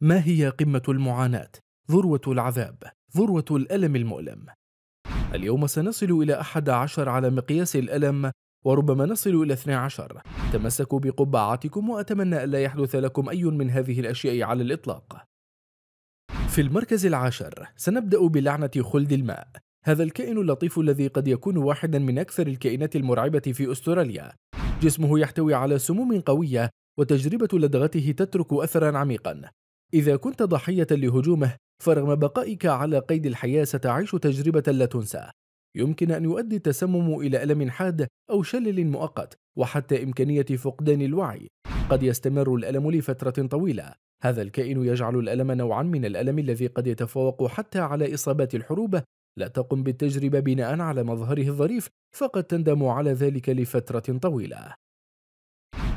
ما هي قمة المعاناة؟ ذروة العذاب، ذروة الألم المؤلم. اليوم سنصل إلى أحد عشر على مقياس الألم وربما نصل إلى 12 تمسكوا بقبعاتكم وأتمنى ألا يحدث لكم أي من هذه الأشياء على الإطلاق في المركز العاشر سنبدأ بلعنة خلد الماء هذا الكائن اللطيف الذي قد يكون واحدا من أكثر الكائنات المرعبة في أستراليا جسمه يحتوي على سموم قوية وتجربة لدغته تترك أثرا عميقا إذا كنت ضحية لهجومه فرغم بقائك على قيد الحياة ستعيش تجربة لا تنسى يمكن أن يؤدي التسمم إلى ألم حاد أو شلل مؤقت وحتى إمكانية فقدان الوعي قد يستمر الألم لفترة طويلة هذا الكائن يجعل الألم نوعا من الألم الذي قد يتفوق حتى على إصابات الحروب لا تقم بالتجربة بناء على مظهره الظريف فقد تندم على ذلك لفترة طويلة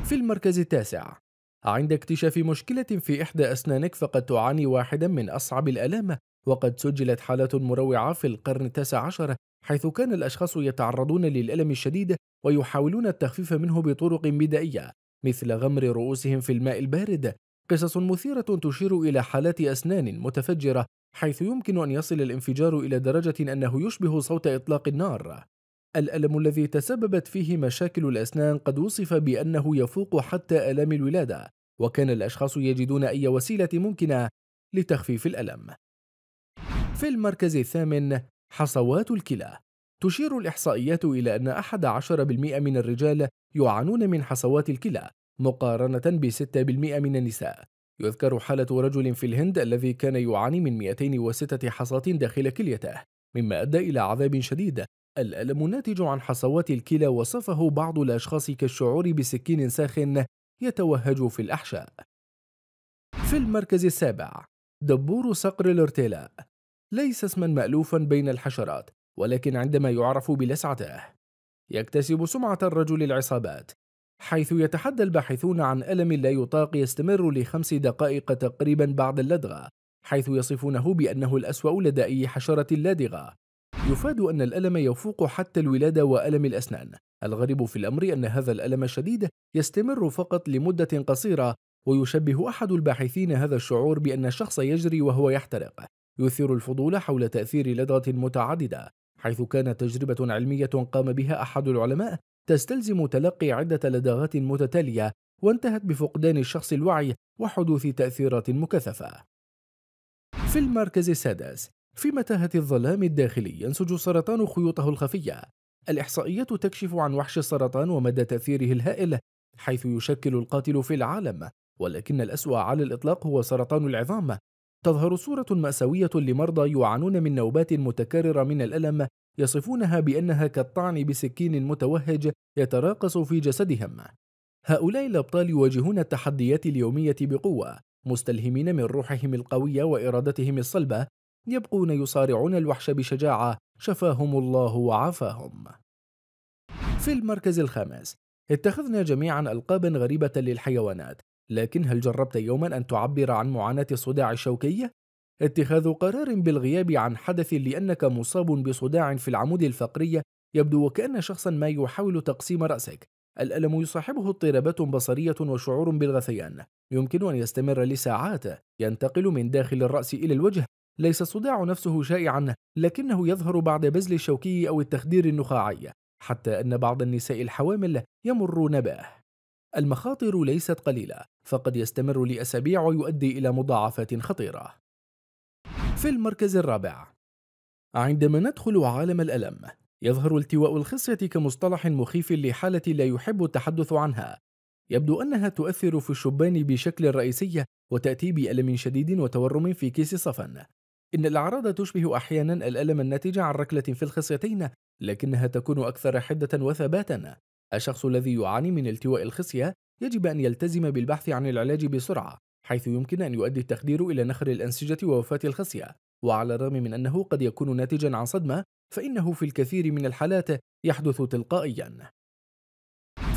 في المركز التاسع عند اكتشاف مشكلة في إحدى أسنانك فقد تعاني واحدا من أصعب الألام وقد سجلت حالة مروعة في القرن التاسع عشر حيث كان الأشخاص يتعرضون للألم الشديد ويحاولون التخفيف منه بطرق بدائية مثل غمر رؤوسهم في الماء البارد قصص مثيرة تشير إلى حالات أسنان متفجرة حيث يمكن أن يصل الانفجار إلى درجة أنه يشبه صوت إطلاق النار الألم الذي تسببت فيه مشاكل الأسنان قد وصف بأنه يفوق حتى آلام الولادة وكان الأشخاص يجدون أي وسيلة ممكنة لتخفيف الألم في المركز الثامن حصوات الكلى تشير الإحصائيات إلى أن 11% من الرجال يعانون من حصوات الكلى مقارنة ب 6% من النساء يذكر حالة رجل في الهند الذي كان يعاني من 206 حصات داخل كليته مما أدى إلى عذاب شديد الألم الناتج عن حصوات الكلى وصفه بعض الأشخاص كالشعور بسكين ساخن يتوهج في الأحشاء. في المركز السابع دبور صقر الارتلاء ليس اسما مألوفا بين الحشرات ولكن عندما يعرف بلسعته يكتسب سمعة الرجل العصابات حيث يتحدى الباحثون عن ألم لا يطاق يستمر لخمس دقائق تقريبا بعد اللدغة حيث يصفونه بأنه الأسوأ لدى أي حشرة لادغة يفاد أن الألم يفوق حتى الولادة وألم الأسنان الغريب في الأمر أن هذا الألم الشديد يستمر فقط لمدة قصيرة ويشبه أحد الباحثين هذا الشعور بأن الشخص يجري وهو يحترق يثير الفضول حول تأثير لدغة متعددة حيث كانت تجربة علمية قام بها أحد العلماء تستلزم تلقي عدة لدغات متتالية وانتهت بفقدان الشخص الوعي وحدوث تأثيرات مكثفة في المركز السادس في متاهة الظلام الداخلي ينسج السرطان خيوطه الخفية. الإحصائيات تكشف عن وحش السرطان ومدى تأثيره الهائل، حيث يشكل القاتل في العالم، ولكن الأسوأ على الإطلاق هو سرطان العظام. تظهر صورة مأساوية لمرضى يعانون من نوبات متكررة من الألم يصفونها بأنها كالطعن بسكين متوهج يتراقص في جسدهم. هؤلاء الأبطال يواجهون التحديات اليومية بقوة، مستلهمين من روحهم القوية وإرادتهم الصلبة يبقون يصارعون الوحش بشجاعة شفاهم الله وعافاهم في المركز الخامس اتخذنا جميعا ألقابا غريبة للحيوانات لكن هل جربت يوما أن تعبر عن معاناة الصداع الشوكي؟ اتخاذ قرار بالغياب عن حدث لأنك مصاب بصداع في العمود الفقري يبدو وكأن شخصا ما يحاول تقسيم رأسك الألم يصاحبه اضطرابات بصرية وشعور بالغثيان يمكن أن يستمر لساعات ينتقل من داخل الرأس إلى الوجه ليس الصداع نفسه شائعا لكنه يظهر بعد بزل الشوكي أو التخدير النخاعي حتى أن بعض النساء الحوامل يمرون به المخاطر ليست قليلة فقد يستمر لأسابيع ويؤدي إلى مضاعفات خطيرة في المركز الرابع عندما ندخل عالم الألم يظهر التواء الخصية كمصطلح مخيف لحالة لا يحب التحدث عنها يبدو أنها تؤثر في الشبان بشكل رئيسي وتأتي بألم شديد وتورم في كيس صفن إن الأعراض تشبه أحيانا الألم الناتج عن ركلة في الخصيتين لكنها تكون أكثر حدة وثباتا الشخص الذي يعاني من التواء الخصية يجب أن يلتزم بالبحث عن العلاج بسرعة حيث يمكن أن يؤدي التخدير إلى نخر الأنسجة ووفاة الخصية وعلى الرغم من أنه قد يكون ناتجا عن صدمة فإنه في الكثير من الحالات يحدث تلقائيا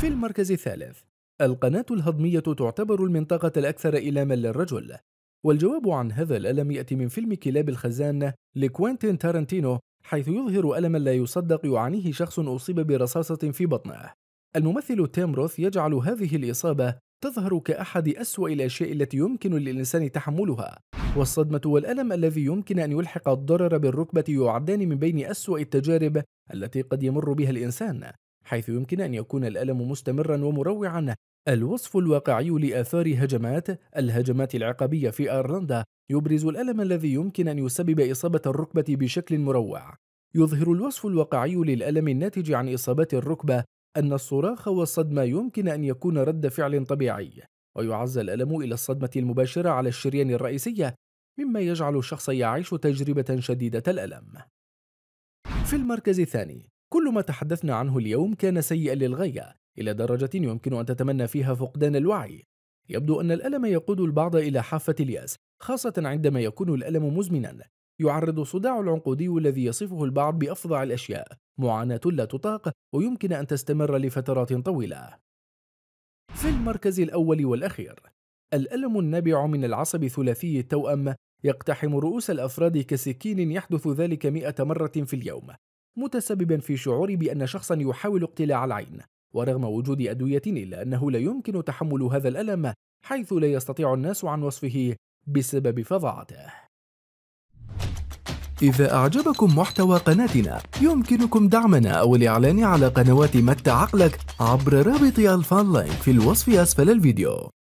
في المركز الثالث القناة الهضمية تعتبر المنطقة الأكثر إلاما للرجل والجواب عن هذا الألم يأتي من فيلم كلاب الخزان لكوينتين تارنتينو حيث يظهر ألما لا يصدق يعانيه شخص أصيب برصاصة في بطنه الممثل تيم روث يجعل هذه الإصابة تظهر كأحد أسوأ الأشياء التي يمكن للإنسان تحملها والصدمة والألم الذي يمكن أن يلحق الضرر بالركبة يعدان من بين أسوأ التجارب التي قد يمر بها الإنسان حيث يمكن أن يكون الألم مستمرا ومروعا الوصف الواقعي لآثار هجمات الهجمات العقبية في أيرلندا يبرز الألم الذي يمكن أن يسبب إصابة الركبة بشكل مروع. يظهر الوصف الواقعي للألم الناتج عن إصابة الركبة أن الصراخ والصدمة يمكن أن يكون رد فعل طبيعي، ويعزى الألم إلى الصدمة المباشرة على الشريان الرئيسية، مما يجعل الشخص يعيش تجربة شديدة الألم. في المركز الثاني، كل ما تحدثنا عنه اليوم كان سيئا للغاية، إلى درجة يمكن أن تتمنى فيها فقدان الوعي يبدو أن الألم يقود البعض إلى حافة اليأس خاصة عندما يكون الألم مزمنا يعرض صداع العنقودي الذي يصفه البعض بأفظع الأشياء معاناة لا تطاق ويمكن أن تستمر لفترات طويلة في المركز الأول والأخير الألم النابع من العصب ثلاثي التوأم يقتحم رؤوس الأفراد كسكين يحدث ذلك مئة مرة في اليوم متسببا في شعور بأن شخصا يحاول اقتلاع العين ورغم وجود أدوية إلا أنه لا يمكن تحمل هذا الألم حيث لا يستطيع الناس عن وصفه بسبب فظاعته إذا أعجبكم محتوى قناتنا يمكنكم دعمنا أو الإعلان على قنوات متى عقلك عبر رابط الفان لايك في الوصف أسفل الفيديو